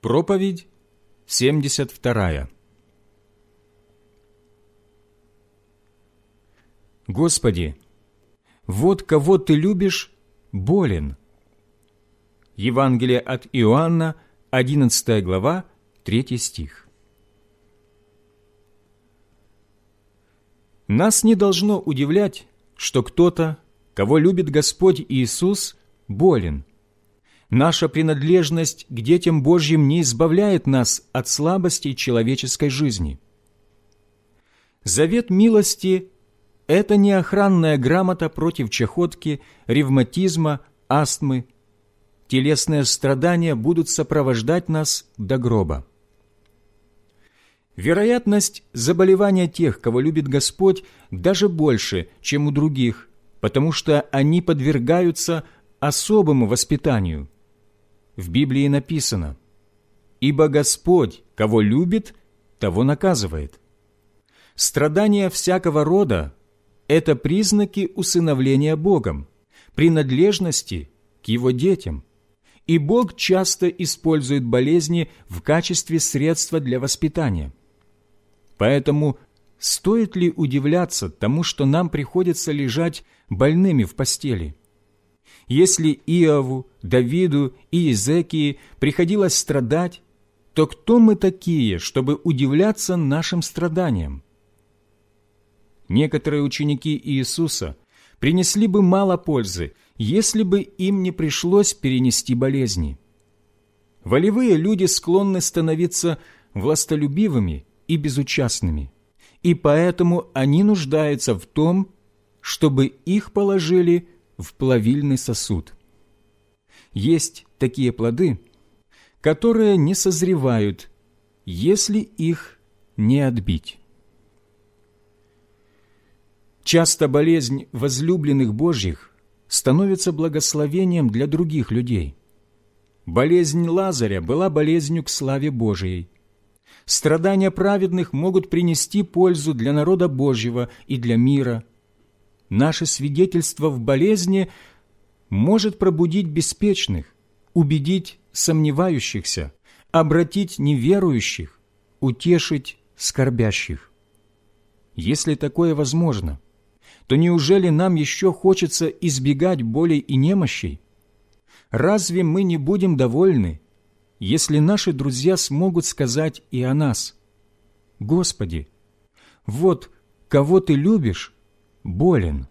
Проповедь 72. Господи, вот кого Ты любишь, болен. Евангелие от Иоанна, 11 глава, 3 стих. Нас не должно удивлять, что кто-то, кого любит Господь Иисус, болен – Наша принадлежность к детям Божьим не избавляет нас от слабостей человеческой жизни. Завет милости – это не охранная грамота против чахотки, ревматизма, астмы. Телесные страдания будут сопровождать нас до гроба. Вероятность заболевания тех, кого любит Господь, даже больше, чем у других, потому что они подвергаются особому воспитанию – в Библии написано «Ибо Господь, кого любит, того наказывает». Страдания всякого рода – это признаки усыновления Богом, принадлежности к Его детям. И Бог часто использует болезни в качестве средства для воспитания. Поэтому стоит ли удивляться тому, что нам приходится лежать больными в постели – если Иову, Давиду и Езекии приходилось страдать, то кто мы такие, чтобы удивляться нашим страданиям? Некоторые ученики Иисуса принесли бы мало пользы, если бы им не пришлось перенести болезни. Волевые люди склонны становиться властолюбивыми и безучастными, и поэтому они нуждаются в том, чтобы их положили в плавильный сосуд. Есть такие плоды, которые не созревают, если их не отбить. Часто болезнь возлюбленных Божьих становится благословением для других людей. Болезнь Лазаря была болезнью к славе Божией. Страдания праведных могут принести пользу для народа Божьего и для мира – наше свидетельство в болезни может пробудить беспечных, убедить сомневающихся, обратить неверующих, утешить скорбящих. Если такое возможно, то неужели нам еще хочется избегать болей и немощей? Разве мы не будем довольны, если наши друзья смогут сказать и о нас? Господи, вот кого Ты любишь, болен.